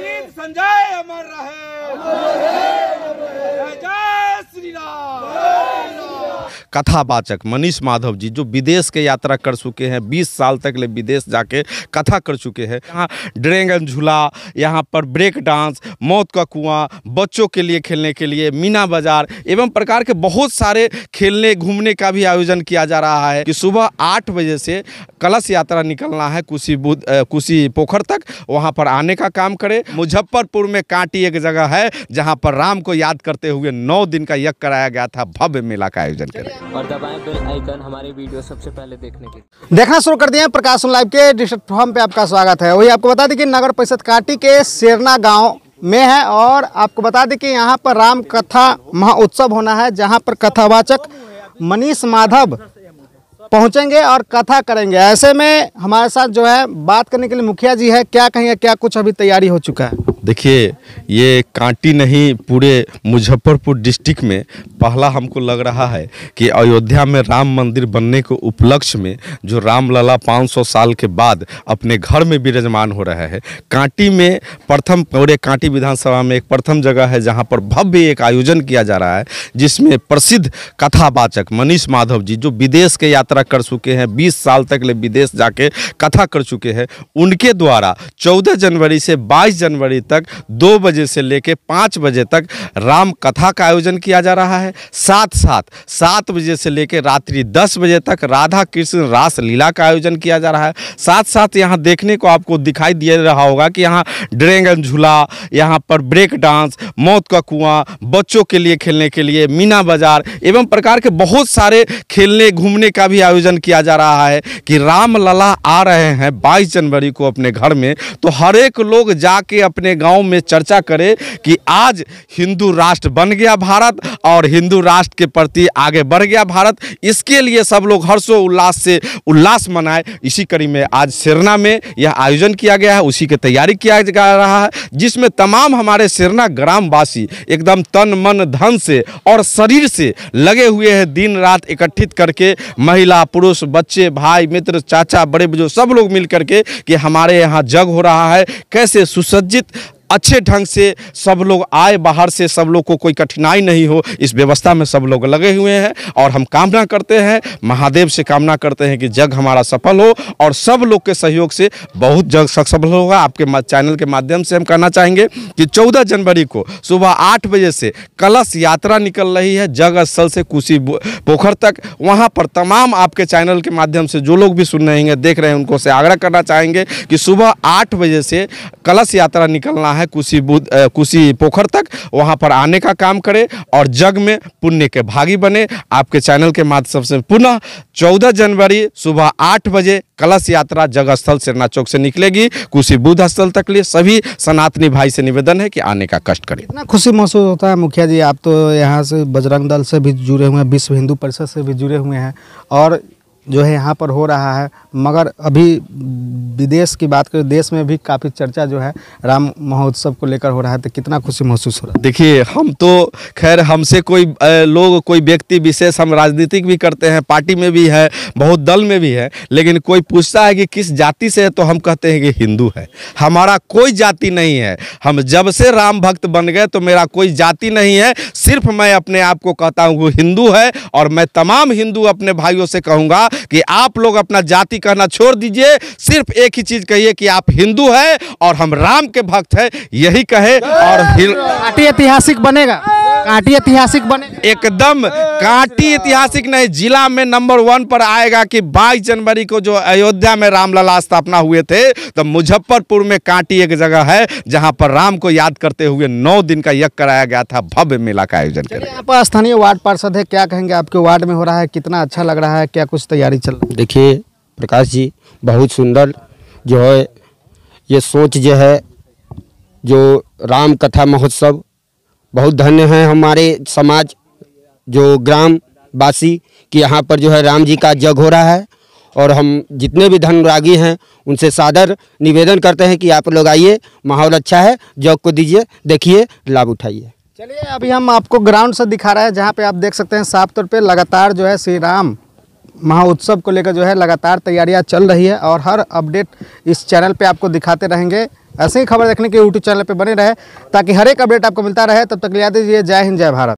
शहीद संजय अमर रहे कथावाचक मनीष माधव जी जो विदेश के यात्रा कर चुके हैं बीस साल तक ले विदेश जाके कथा कर चुके हैं यहाँ ड्रैगन झूला यहाँ पर ब्रेक डांस मौत का कुआं बच्चों के लिए खेलने के लिए मीना बाजार एवं प्रकार के बहुत सारे खेलने घूमने का भी आयोजन किया जा रहा है कि सुबह आठ बजे से कलश यात्रा निकलना है कुशी बुद्ध कुशी पोखर तक वहाँ पर आने का काम करे मुजफ्फरपुर में कांटी एक जगह है जहाँ पर राम को याद करते हुए नौ दिन का यज्ञ कराया गया था भव्य मेला का आयोजन करें और दबाएं बेल आइकन हमारे वीडियो सबसे पहले देखने के देखना शुरू कर दिया प्रकाशन लाइव के डिजिटल फॉर्म पे आपका स्वागत है वही आपको बता दें कि नगर परिषद काटी के सेरना गाँव में है और आपको बता दें कि यहाँ पर राम कथा महोत्सव होना है जहाँ पर कथावाचक मनीष माधव पहुँचेंगे और कथा करेंगे ऐसे में हमारे साथ जो है बात करने के लिए मुखिया जी है क्या कहेंगे क्या कुछ अभी तैयारी हो चुका है देखिए ये कांटी नहीं पूरे मुजफ्फरपुर डिस्ट्रिक्ट में पहला हमको लग रहा है कि अयोध्या में राम मंदिर बनने के उपलक्ष्य में जो रामलला 500 साल के बाद अपने घर में विराजमान हो रहा है कांटी में प्रथम पूरे कांटी विधानसभा में एक प्रथम जगह है जहां पर भव्य एक आयोजन किया जा रहा है जिसमें प्रसिद्ध कथावाचक मनीष माधव जी जो विदेश के यात्रा कर चुके हैं बीस साल तक ले विदेश जाके कथा कर चुके हैं उनके द्वारा चौदह जनवरी से बाईस जनवरी तक दो बजे से लेकर पाँच बजे तक राम कथा का आयोजन किया जा रहा है साथ साथ सात बजे से लेकर रात्रि दस बजे तक राधा कृष्ण रास लीला का आयोजन किया जा रहा है साथ साथ यहाँ देखने को आपको दिखाई दे रहा होगा कि यहाँ ड्रैगन झूला यहाँ पर ब्रेक डांस मौत का कुआं बच्चों के लिए खेलने के लिए मीना बाजार एवं प्रकार के बहुत सारे खेलने घूमने का भी आयोजन किया जा रहा है कि रामलला आ रहे हैं 22 जनवरी को अपने घर में तो हर एक लोग जाके अपने गांव में चर्चा करे कि आज हिंदू राष्ट्र बन गया भारत और हिंदू राष्ट्र के प्रति आगे बढ़ गया भारत इसके लिए सब लोग हर्षो उल्लास से उल्लास मनाए इसी कड़ी में आज सेरना में यह आयोजन किया गया है उसी की तैयारी किया जा रहा है जिसमें तमाम हमारे सेरना ग्रामवासी एकदम तन मन धन से और शरीर से लगे हुए हैं दिन रात इकट्ठित करके महिला पुरुष बच्चे भाई मित्र चाचा बड़े बुजुर्ग सब लोग मिल करके कि हमारे यहाँ जग हो रहा है कैसे सुसज्जित अच्छे ढंग से सब लोग आए बाहर से सब लोग को कोई कठिनाई नहीं हो इस व्यवस्था में सब लोग लगे हुए हैं और हम कामना करते हैं महादेव से कामना करते हैं कि जग हमारा सफल हो और सब लोग के सहयोग से बहुत जग सफल होगा आपके चैनल के माध्यम से हम कहना चाहेंगे कि चौदह जनवरी को सुबह आठ बजे से कलश यात्रा निकल रही है जग स्थल से कुशी पोखर तक वहाँ पर तमाम आपके चैनल के माध्यम से जो लोग भी सुन रहे हैं देख रहे हैं उनको से आग्रह करना चाहेंगे कि सुबह आठ बजे से कलश यात्रा निकलना है है कुशी बुद्ध कुशी पोखर तक वहाँ पर आने का काम करें और जग में पुण्य के भागी बने आपके चैनल के माध्यम से पुनः 14 जनवरी सुबह आठ बजे कलश यात्रा जग स्थल सिरना चौक से निकलेगी कुशी बुद्ध स्थल तक लिए सभी सनातनी भाई से निवेदन है कि आने का कष्ट करें इतना खुशी महसूस होता है मुखिया जी आप तो यहाँ से बजरंग दल से भी जुड़े हुए हैं विश्व हिंदू परिषद से भी जुड़े हुए हैं और जो है यहाँ पर हो रहा है मगर अभी विदेश की बात करें देश में भी काफ़ी चर्चा जो है राम महोत्सव को लेकर हो रहा है तो कितना खुशी महसूस हो रहा है देखिए हम तो खैर हमसे कोई लोग कोई व्यक्ति विशेष हम राजनीतिक भी करते हैं पार्टी में भी है बहुत दल में भी है लेकिन कोई पूछता है कि किस जाति से है तो हम कहते हैं कि हिंदू है हमारा कोई जाति नहीं है हम जब से राम भक्त बन गए तो मेरा कोई जाति नहीं है सिर्फ मैं अपने आप को कहता हूँ वो हिंदू है और मैं तमाम हिंदू अपने भाइयों से कहूँगा कि आप लोग अपना जाति कहना छोड़ दीजिए सिर्फ एक ही चीज़ कहिए कि आप हिंदू हैं और हम राम के भक्त हैं यही कहे और ऐतिहासिक बनेगा कांटी ऐतिहासिक बने एकदम कांटी ऐतिहासिक नहीं जिला में नंबर वन पर आएगा कि 22 जनवरी को जो अयोध्या में रामलला स्थापना हुए थे तो मुजफ्फरपुर में कांटी एक जगह है जहां पर राम को याद करते हुए नौ दिन का यज्ञ कराया गया था भव्य मेला का आयोजन कर स्थानीय वार्ड पार्षद है क्या कहेंगे आपके वार्ड में हो रहा है कितना अच्छा लग रहा है क्या कुछ तैयारी चल रही है देखिए प्रकाश जी बहुत सुंदर जो है ये सोच जो है जो राम कथा महोत्सव बहुत धन्य हैं हमारे समाज जो ग्राम वासी कि यहाँ पर जो है राम जी का जग हो रहा है और हम जितने भी धनुरागी हैं उनसे सादर निवेदन करते हैं कि आप लोग आइए माहौल अच्छा है जग को दीजिए देखिए लाभ उठाइए चलिए अभी हम आपको ग्राउंड से दिखा रहे हैं जहाँ पे आप देख सकते हैं साफ तौर पे लगातार जो है श्री राम महाउत्सव को लेकर जो है लगातार तैयारियाँ चल रही है और हर अपडेट इस चैनल पर आपको दिखाते रहेंगे ऐसे ही खबर देखने के यूट्यूब चैनल पर बने रहे ताकि हर एक अपडेट आपको मिलता रहे तब तक लिया दीजिए जय हिंद जय भारत